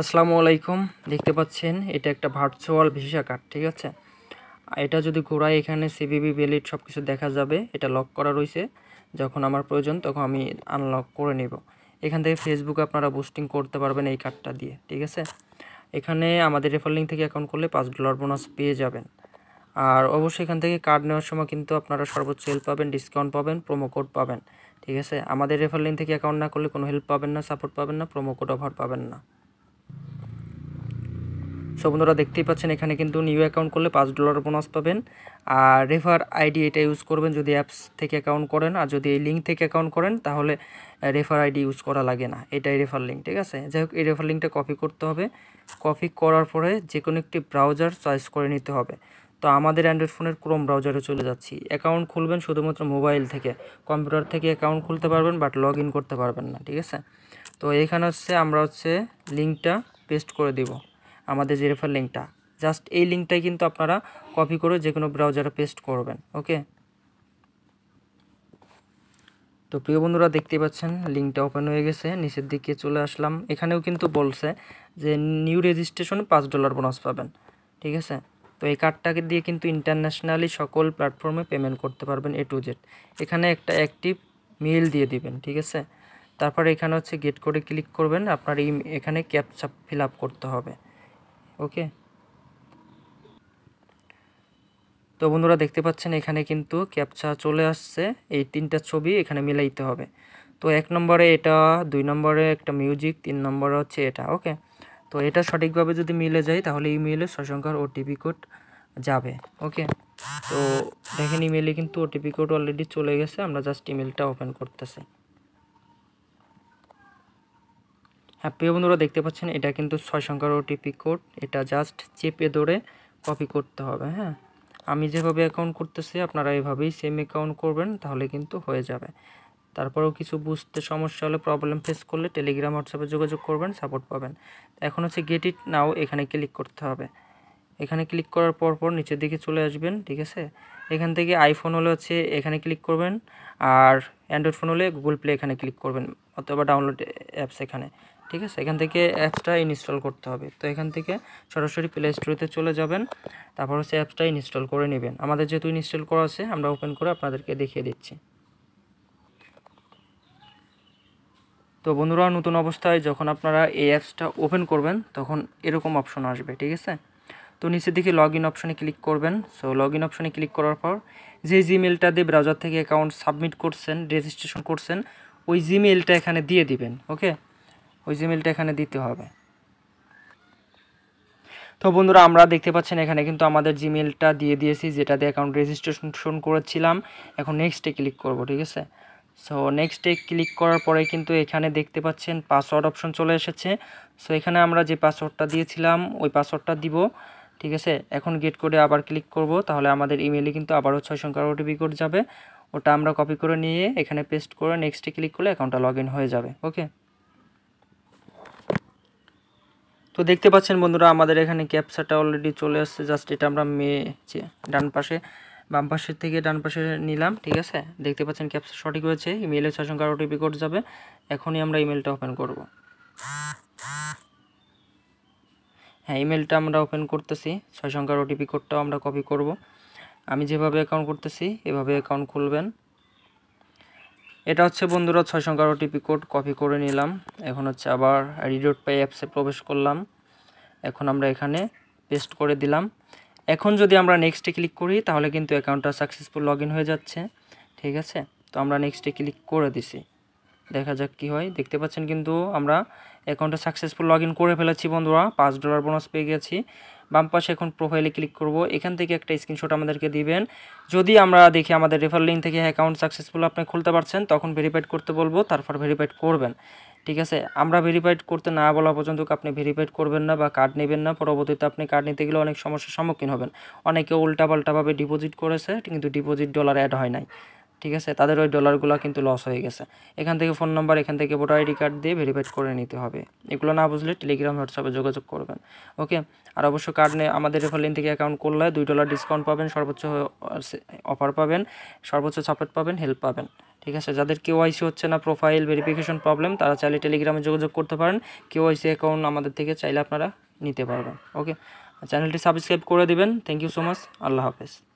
আসসালামু আলাইকুম দেখতে পাচ্ছেন এটা একটা ভার্চুয়াল ভিসা কার্ড ঠিক আছে এটা যদি ঘোরায় এখানে সিবিবি ভ্যালিড সব কিছু দেখা যাবে এটা লক করা রয়েছে যখন আমার প্রয়োজন তখন আমি আনলক করে নেব এখান থেকে ফেসবুক আপনারা বুস্টিং করতে পারবেন এই কার্ডটা দিয়ে ঠিক আছে এখানে আমাদের রেফার লিঙ্ক থেকে অ্যাকাউন্ট করলে পাঁচ ডলার বোনাস পেয়ে যাবেন আর অবশ্যই এখান থেকে কার্ড নেওয়ার সময় কিন্তু আপনারা সর্বোচ্চ হেল্প পাবেন ডিসকাউন্ট পাবেন প্রোমো কোড পাবেন ঠিক আছে আমাদের রেফার লিঙ্ক থেকে অ্যাকাউন্ট না করলে কোনো হেল্প পাবেন না সাপোর্ট পাবেন না প্রোমো কোড অফার পাবেন না সো বন্ধুরা দেখতেই পাচ্ছেন এখানে কিন্তু নিউ অ্যাকাউন্ট করলে পাঁচ ডলার বোনাস পাবেন আর রেফার আইডি এটা ইউজ করবেন যদি অ্যাপস থেকে অ্যাকাউন্ট করেন আর যদি এই লিঙ্ক থেকে অ্যাকাউন্ট করেন তাহলে রেফার আইডি ইউজ করা লাগে না এটাই রেফার লিঙ্ক ঠিক আছে যাই হোক এই রেফার লিঙ্কটা কপি করতে হবে কপি করার পরে যে কোনো একটি ব্রাউজার চয়েস করে নিতে হবে তো আমাদের অ্যান্ড্রয়েড ফোনের ক্রোম ব্রাউজারে চলে যাচ্ছি অ্যাকাউন্ট খুলবেন শুধুমাত্র মোবাইল থেকে কম্পিউটার থেকে অ্যাকাউন্ট খুলতে পারবেন বাট লগ করতে পারবেন না ঠিক আছে তো এখানে হচ্ছে আমরা হচ্ছে লিঙ্কটা পেস্ট করে দিব আমাদের যে রেফার লিঙ্কটা জাস্ট এই লিঙ্কটাই কিন্তু আপনারা কপি করে যে কোনো ব্রাউজারে পেস্ট করবেন ওকে তো প্রিয় বন্ধুরা দেখতে পাচ্ছেন লিঙ্কটা ওপেন হয়ে গেছে নিচের দিকে চলে আসলাম এখানেও কিন্তু বলছে যে নিউ রেজিস্ট্রেশনে পাঁচ ডলার বোনাস পাবেন ঠিক আছে তো এই কার্ডটাকে দিয়ে কিন্তু ইন্টারন্যাশনালি সকল প্ল্যাটফর্মে পেমেন্ট করতে পারবেন এ টু জেড এখানে একটা অ্যাক্টিভ মেল দিয়ে দিবেন ঠিক আছে তারপরে এখানে হচ্ছে গেট করে ক্লিক করবেন আপনার এই এখানে ক্যাপচা ফিল করতে হবে ওকে তো বন্ধুরা দেখতে পাচ্ছেন এখানে কিন্তু ক্যাপচা চলে আসছে এই তিনটা ছবি এখানে মিলাইতে হবে তো এক নম্বরে এটা দুই নম্বরে একটা মিউজিক তিন নম্বরে হচ্ছে এটা ওকে তো এটা সঠিকভাবে যদি মিলে যায় তাহলে ইমেলে সসংখ্যার ওটিপি কোড যাবে ওকে তো দেখেন ইমেলে কিন্তু ওটিপি কোড অলরেডি চলে গেছে আমরা জাস্ট ইমেলটা ওপেন করতেছি হ্যাঁ প্রিয় বন্ধুরা দেখতে পাচ্ছেন এটা কিন্তু ছয় সংখ্যার ওটিপি কোড এটা জাস্ট চেপে ধরে কপি করতে হবে হ্যাঁ আমি যেভাবে অ্যাকাউন্ট করতেছি আপনারা এভাবেই সেম অ্যাকাউন্ট করবেন তাহলে কিন্তু হয়ে যাবে তারপরেও কিছু বুঝতে সমস্যা হলে প্রবলেম ফেস করলে টেলিগ্রাম হোয়াটসঅ্যাপে যোগাযোগ করবেন সাপোর্ট পাবেন এখন হচ্ছে গেট ইট নাও এখানে ক্লিক করতে হবে এখানে ক্লিক করার পর পর নিচের দিকে চলে আসবেন ঠিক আছে এখান থেকে আইফোন হলে হচ্ছে এখানে ক্লিক করবেন আর অ্যান্ড্রয়েড ফোন হলে গুগল প্লে এখানে ক্লিক করবেন অথবা ডাউনলোড অ্যাপস এখানে ঠিক আছে এখান থেকে অ্যাপসটা ইনস্টল করতে হবে তো এখান থেকে সরাসরি প্লে স্টোরেতে চলে যাবেন তারপর হচ্ছে অ্যাপসটা ইনস্টল করে নেবেন আমাদের যেহেতু ইনস্টল করা আছে আমরা ওপেন করে আপনাদেরকে দেখিয়ে দিচ্ছি তো বন্ধুরা নতুন অবস্থায় যখন আপনারা এই অ্যাপসটা ওপেন করবেন তখন এরকম অপশন আসবে ঠিক আছে তো নিচের দিকে লগ ইন অপশনে ক্লিক করবেন সো লগ ইন অপশনে ক্লিক করার পর যে জিমেলটা দিয়ে ব্রাউজার থেকে অ্যাকাউন্ট সাবমিট করছেন রেজিস্ট্রেশন করছেন ওই জিমেলটা এখানে দিয়ে দিবেন ওকে ওই জিমেলটা এখানে দিতে হবে তো বন্ধুরা আমরা দেখতে পাচ্ছেন এখানে কিন্তু আমাদের জিমেলটা দিয়ে দিয়েছি যেটা দিয়ে অ্যাকাউন্ট রেজিস্ট্রেশন করেছিলাম এখন নেক্সটে ক্লিক করব ঠিক আছে সো নেক্সটে ক্লিক করার পরে কিন্তু এখানে দেখতে পাচ্ছেন পাসওয়ার্ড অপশন চলে এসেছে সো এখানে আমরা যে পাসওয়ার্ডটা দিয়েছিলাম ওই পাসওয়ার্ডটা দিব ঠিক আছে এখন গেট করে আবার ক্লিক করব তাহলে আমাদের ইমেলে কিন্তু আবারও ছয় সংখ্যার ওটিপি কোড যাবে ওটা আমরা কপি করে নিয়ে এখানে পেস্ট করে নেক্সটে ক্লিক করলে অ্যাকাউন্টটা লগ হয়ে যাবে ওকে তো দেখতে পাচ্ছেন বন্ধুরা আমাদের এখানে ক্যাপসাটা অলরেডি চলে আসছে জাস্ট এটা আমরা মেয়েছি ডান পাশে বাম পাশের থেকে ডান পাশে নিলাম ঠিক আছে দেখতে পাচ্ছেন ক্যাপসা সঠিক হয়েছে ছয় সংখ্যা ওটিপি কোড যাবে এখনই আমরা ইমেলটা ওপেন করব হ্যাঁ ইমেলটা আমরা ওপেন করতেছি ছয় সংখ্যার ওটিপি কোডটাও আমরা কপি করব আমি যেভাবে অ্যাকাউন্ট করতেছি এভাবে অ্যাকাউন্ট খুলবেন এটা হচ্ছে বন্ধুরা ছয় সংখ্যার ওটিপি কোড কপি করে নিলাম এখন হচ্ছে আবার রিডোট পাই অ্যাপসে প্রবেশ করলাম এখন আমরা এখানে পেস্ট করে দিলাম এখন যদি আমরা নেক্সটে ক্লিক করি তাহলে কিন্তু অ্যাকাউন্টটা সাকসেসফুল লগ হয়ে যাচ্ছে ঠিক আছে তো আমরা নেক্সটে ক্লিক করে দিছি দেখা যাক কি হয় দেখতে পাচ্ছেন কিন্তু আমরা অ্যাকাউন্টটা সাকসেসফুল লগ করে ফেলেছি বন্ধুরা পাঁচ ডলার বোনাস পেয়ে গেছি বাম পাশে এখন প্রোফাইলে ক্লিক করব এখান থেকে একটা স্ক্রিনশট আমাদেরকে দিবেন যদি আমরা দেখি আমাদের রেফার লিঙ্ক থেকে অ্যাকাউন্ট সাকসেসফুল আপনি খুলতে পারছেন তখন ভেরিফাইড করতে বলবো তারপর ভেরিফাইড করবেন ঠিক আছে আমরা ভেরিফাইড করতে না বলা পর্যন্ত আপনি ভেরিফাইড করবেন না বা কার্ড নেবেন না পরবর্তীতে আপনি কার্ড নিতে গেলে অনেক সমস্যার সম্মুখীন হবেন অনেকে উল্টাপাল্টাভাবে ডিপোজিট করেছে কিন্তু ডিপোজিট ডলার অ্যাড হয় নাই ঠিক আছে তাদের ওই ডলারগুলো কিন্তু লস হয়ে গেছে এখান থেকে ফোন নাম্বার এখান থেকে ভোটার আইডি কার্ড দিয়ে ভেরিফাইড করে নিতে হবে এগুলো না বুঝলে টেলিগ্রাম হোয়াটসঅ্যাপে যোগাযোগ করবেন ওকে আর অবশ্য কার্ড নিয়ে আমাদের রেফারলিন থেকে অ্যাকাউন্ট করলে দুই ডলার ডিসকাউন্ট পাবেন সর্বোচ্চ অফার পাবেন সর্বোচ্চ সাপোর্ট পাবেন হেল্প পাবেন ঠিক আছে যাদের কেওয়াইসি হচ্ছে না প্রোফাইল ভেরিফিকেশন প্রবলেম তারা চাইলে টেলিগ্রামে যোগাযোগ করতে পারেন কেওয়াইসি অ্যাকাউন্ট আমাদের থেকে চাইলে আপনারা নিতে পারবেন ওকে চ্যানেলটি সাবস্ক্রাইব করে দেবেন থ্যাংক ইউ সো মাচ আল্লাহ হাফেজ